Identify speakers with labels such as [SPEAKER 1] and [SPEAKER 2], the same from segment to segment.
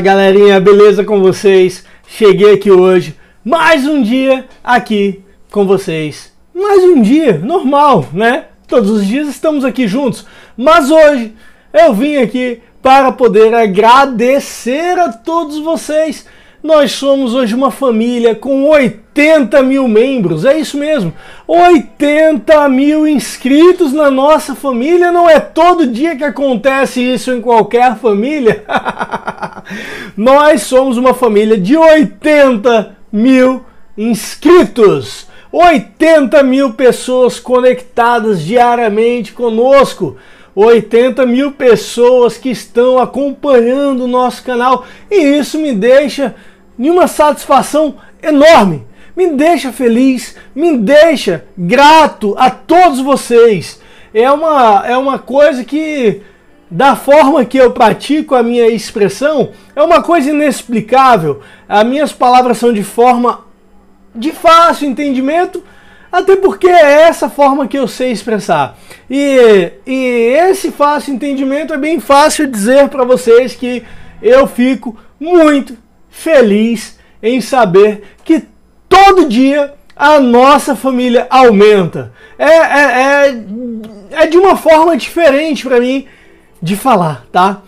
[SPEAKER 1] Fala galerinha, beleza com vocês? Cheguei aqui hoje, mais um dia aqui com vocês. Mais um dia, normal, né? Todos os dias estamos aqui juntos, mas hoje eu vim aqui para poder agradecer a todos vocês. Nós somos hoje uma família com 80 mil membros, é isso mesmo. 80 mil inscritos na nossa família, não é todo dia que acontece isso em qualquer família? Nós somos uma família de 80 mil inscritos. 80 mil pessoas conectadas diariamente conosco. 80 mil pessoas que estão acompanhando o nosso canal e isso me deixa uma satisfação enorme. Me deixa feliz, me deixa grato a todos vocês. É uma, é uma coisa que da forma que eu pratico a minha expressão é uma coisa inexplicável. As minhas palavras são de forma de fácil entendimento, até porque é essa forma que eu sei expressar. E, e esse fácil entendimento é bem fácil dizer para vocês que eu fico muito feliz em saber que todo dia a nossa família aumenta. É, é, é, é de uma forma diferente para mim de falar, tá?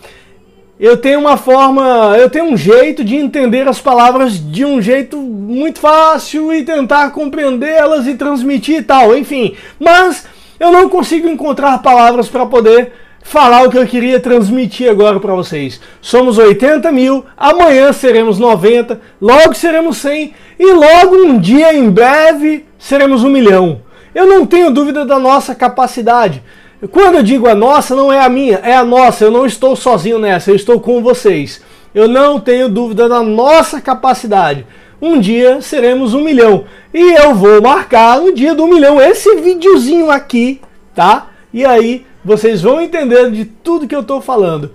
[SPEAKER 1] Eu tenho uma forma, eu tenho um jeito de entender as palavras de um jeito muito fácil e tentar compreendê-las e transmitir e tal, enfim. Mas eu não consigo encontrar palavras para poder falar o que eu queria transmitir agora para vocês. Somos 80 mil, amanhã seremos 90, logo seremos 100 e logo um dia em breve seremos um milhão. Eu não tenho dúvida da nossa capacidade. Quando eu digo a nossa, não é a minha, é a nossa. Eu não estou sozinho nessa, eu estou com vocês. Eu não tenho dúvida da nossa capacidade. Um dia seremos um milhão. E eu vou marcar no dia do milhão esse videozinho aqui, tá? E aí vocês vão entender de tudo que eu estou falando.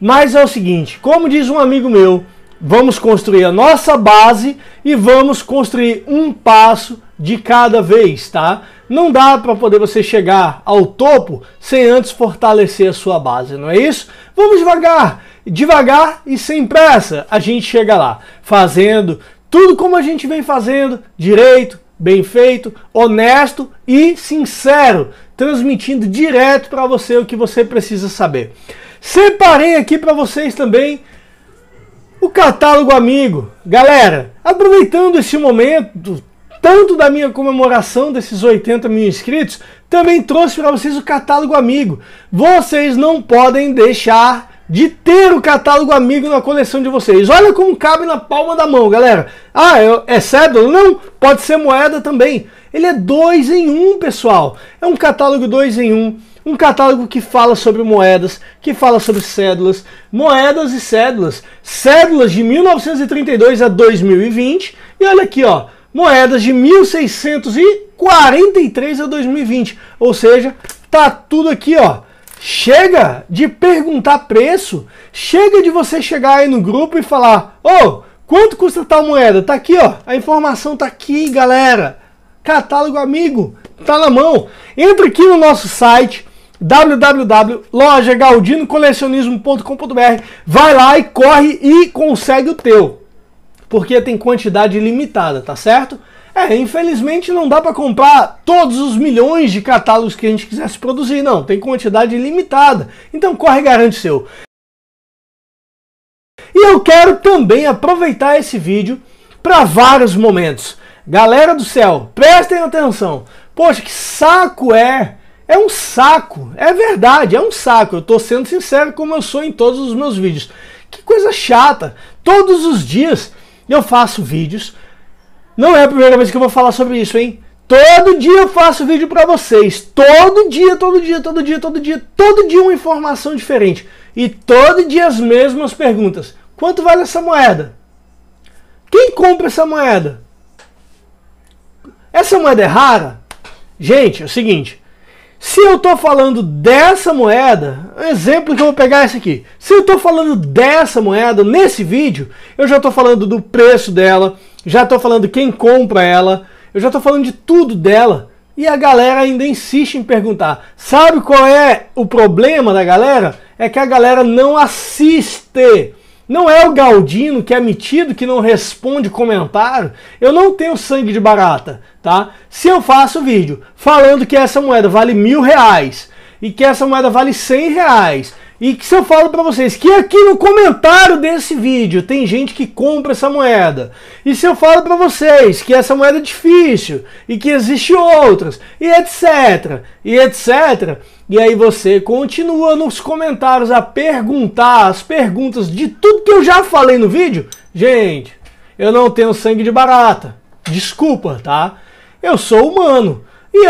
[SPEAKER 1] Mas é o seguinte, como diz um amigo meu, vamos construir a nossa base e vamos construir um passo de cada vez, tá? não dá para poder você chegar ao topo sem antes fortalecer a sua base, não é isso? Vamos devagar, devagar e sem pressa, a gente chega lá, fazendo tudo como a gente vem fazendo, direito, bem feito, honesto e sincero, transmitindo direto para você o que você precisa saber. Separei aqui para vocês também o catálogo amigo. Galera, aproveitando esse momento tanto da minha comemoração desses 80 mil inscritos, também trouxe para vocês o catálogo amigo. Vocês não podem deixar de ter o catálogo amigo na coleção de vocês. Olha como cabe na palma da mão, galera. Ah, é cédula? Não, pode ser moeda também. Ele é dois em um, pessoal. É um catálogo dois em um. Um catálogo que fala sobre moedas, que fala sobre cédulas, moedas e cédulas. Cédulas de 1932 a 2020. E olha aqui, ó moedas de 1643 a 2020. Ou seja, tá tudo aqui, ó. Chega de perguntar preço, chega de você chegar aí no grupo e falar: "Ô, oh, quanto custa tal moeda?". Tá aqui, ó. A informação tá aqui, galera. Catálogo amigo, tá na mão. Entra aqui no nosso site www.lojagaldinocolecionismo.com.br. Vai lá e corre e consegue o teu porque tem quantidade limitada, tá certo? É, infelizmente não dá para comprar todos os milhões de catálogos que a gente quisesse produzir, não. Tem quantidade limitada. Então corre e garante seu. E eu quero também aproveitar esse vídeo para vários momentos. Galera do céu, prestem atenção. Poxa, que saco é! É um saco, é verdade, é um saco. Eu tô sendo sincero como eu sou em todos os meus vídeos. Que coisa chata. Todos os dias eu faço vídeos. Não é a primeira vez que eu vou falar sobre isso, hein? Todo dia eu faço vídeo para vocês. Todo dia, todo dia, todo dia, todo dia, todo dia uma informação diferente. E todo dia as mesmas perguntas. Quanto vale essa moeda? Quem compra essa moeda? Essa moeda é rara? Gente, é o seguinte, se eu estou falando dessa moeda, exemplo que eu vou pegar é esse aqui. Se eu estou falando dessa moeda nesse vídeo, eu já estou falando do preço dela, já estou falando quem compra ela, eu já estou falando de tudo dela. E a galera ainda insiste em perguntar. Sabe qual é o problema da galera? É que a galera não assiste não é o Galdino que é metido, que não responde comentário. Eu não tenho sangue de barata, tá? Se eu faço vídeo falando que essa moeda vale mil reais e que essa moeda vale cem reais e que se eu falo para vocês que aqui no comentário desse vídeo tem gente que compra essa moeda. E se eu falo para vocês que essa moeda é difícil e que existe outras e etc, e etc. E aí você continua nos comentários a perguntar as perguntas de tudo que eu já falei no vídeo. Gente, eu não tenho sangue de barata. Desculpa, tá? Eu sou humano. E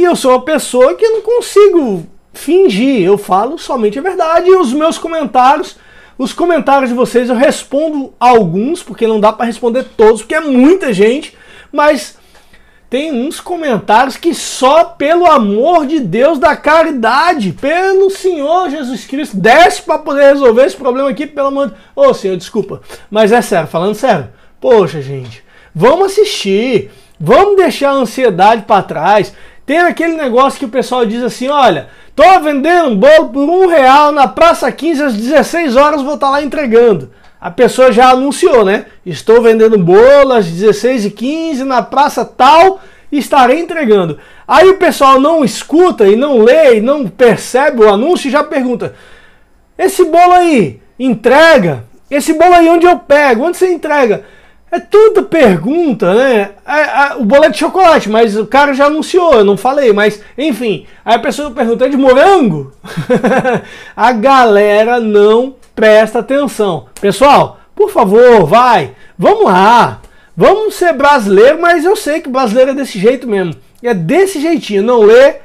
[SPEAKER 1] e eu sou uma pessoa que não consigo fingir, eu falo somente a verdade e os meus comentários, os comentários de vocês eu respondo alguns, porque não dá para responder todos, porque é muita gente, mas tem uns comentários que só pelo amor de Deus da caridade, pelo Senhor Jesus Cristo, desce para poder resolver esse problema aqui, pelo amor de Ô oh, Senhor, desculpa, mas é sério, falando sério, poxa gente, vamos assistir, vamos deixar a ansiedade para trás, tem aquele negócio que o pessoal diz assim: olha, tô vendendo um bolo por um real na Praça 15 às 16 horas, vou estar tá lá entregando. A pessoa já anunciou, né? Estou vendendo bolo às 16h15 na praça tal e estarei entregando. Aí o pessoal não escuta e não lê e não percebe o anúncio e já pergunta: esse bolo aí entrega? Esse bolo aí onde eu pego? Onde você entrega? É tudo pergunta, né? É, é, o boleto de chocolate, mas o cara já anunciou, eu não falei, mas enfim. Aí a pessoa pergunta: é de morango? a galera não presta atenção. Pessoal, por favor, vai, vamos lá. Vamos ser brasileiro, mas eu sei que brasileiro é desse jeito mesmo. É desse jeitinho, não lê,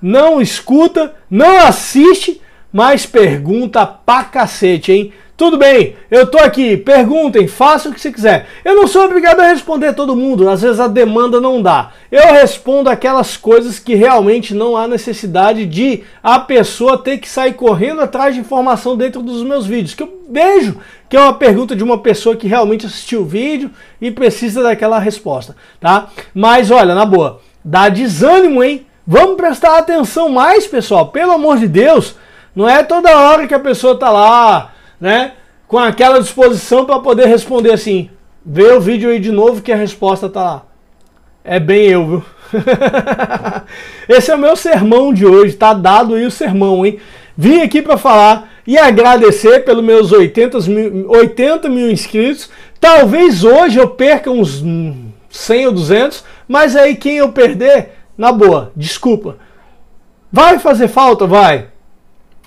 [SPEAKER 1] não escuta, não assiste, mas pergunta pra cacete, hein? Tudo bem, eu tô aqui, perguntem, façam o que você quiser. Eu não sou obrigado a responder todo mundo, às vezes a demanda não dá. Eu respondo aquelas coisas que realmente não há necessidade de a pessoa ter que sair correndo atrás de informação dentro dos meus vídeos, que eu vejo que é uma pergunta de uma pessoa que realmente assistiu o vídeo e precisa daquela resposta, tá? Mas olha, na boa, dá desânimo, hein? Vamos prestar atenção mais, pessoal. Pelo amor de Deus, não é toda hora que a pessoa tá lá né? Com aquela disposição para poder responder assim. Vê o vídeo aí de novo que a resposta tá lá. É bem eu, viu? Esse é o meu sermão de hoje, tá dado aí o sermão, hein? Vim aqui para falar e agradecer pelos meus 80 mil, 80 mil inscritos. Talvez hoje eu perca uns 100 ou 200, mas aí quem eu perder, na boa, desculpa. Vai fazer falta? Vai.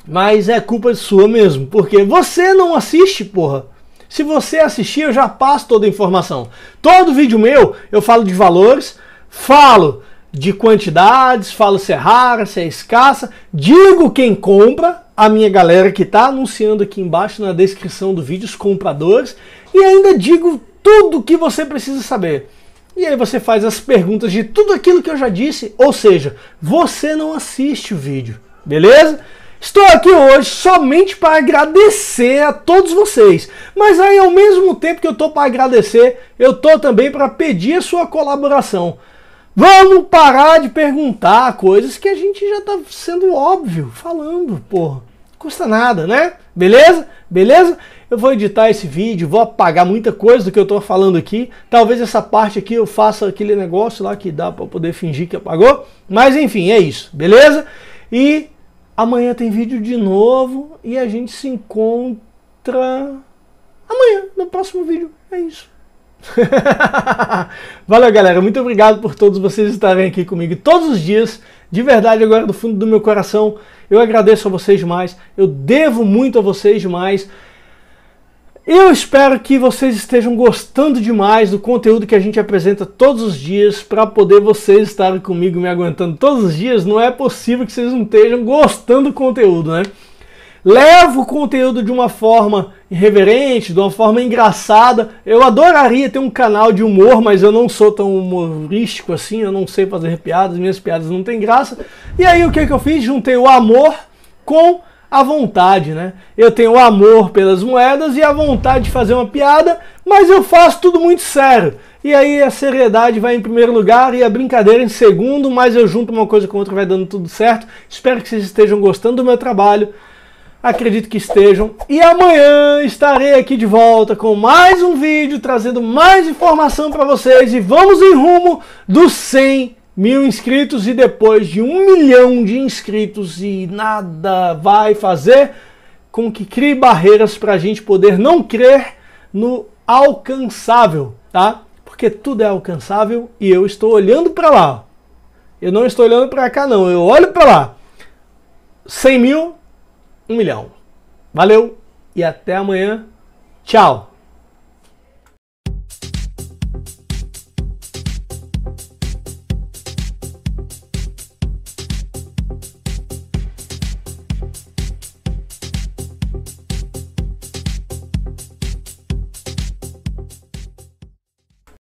[SPEAKER 1] Mas é culpa sua mesmo, porque você não assiste, porra. Se você assistir, eu já passo toda a informação. Todo vídeo meu eu falo de valores, falo de quantidades, falo se é rara, se é escassa, digo quem compra, a minha galera que está anunciando aqui embaixo na descrição do vídeo, os compradores, e ainda digo tudo o que você precisa saber. E aí você faz as perguntas de tudo aquilo que eu já disse, ou seja, você não assiste o vídeo, beleza? Estou aqui hoje somente para agradecer a todos vocês. Mas aí, ao mesmo tempo que eu estou para agradecer, eu estou também para pedir a sua colaboração. Vamos parar de perguntar coisas que a gente já está sendo óbvio falando, porra. Custa nada, né? Beleza? Beleza? Eu vou editar esse vídeo, vou apagar muita coisa do que eu estou falando aqui. Talvez essa parte aqui eu faça aquele negócio lá que dá para poder fingir que apagou. Mas enfim, é isso. Beleza? E Amanhã tem vídeo de novo e a gente se encontra amanhã, no próximo vídeo. É isso. Valeu, galera. Muito obrigado por todos vocês estarem aqui comigo todos os dias. De verdade, agora do fundo do meu coração, eu agradeço a vocês demais. Eu devo muito a vocês demais. Eu espero que vocês estejam gostando demais do conteúdo que a gente apresenta todos os dias para poder vocês estarem comigo me aguentando todos os dias. Não é possível que vocês não estejam gostando do conteúdo, né? Levo o conteúdo de uma forma irreverente, de uma forma engraçada. Eu adoraria ter um canal de humor, mas eu não sou tão humorístico assim, eu não sei fazer piadas, minhas piadas não têm graça. E aí o que, é que eu fiz? Juntei o amor com a vontade, né? Eu tenho amor pelas moedas e a vontade de fazer uma piada, mas eu faço tudo muito sério. E aí a seriedade vai em primeiro lugar e a brincadeira em segundo, mas eu junto uma coisa com outra, vai dando tudo certo. Espero que vocês estejam gostando do meu trabalho. Acredito que estejam. E amanhã estarei aqui de volta com mais um vídeo, trazendo mais informação para vocês. E vamos em rumo dos 100 mil inscritos e depois de um milhão de inscritos e nada vai fazer com que crie barreiras para a gente poder não crer no alcançável, tá? Porque tudo é alcançável e eu estou olhando para lá. Eu não estou olhando para cá não, eu olho para lá. 100 mil, um milhão. Valeu e até amanhã. Tchau.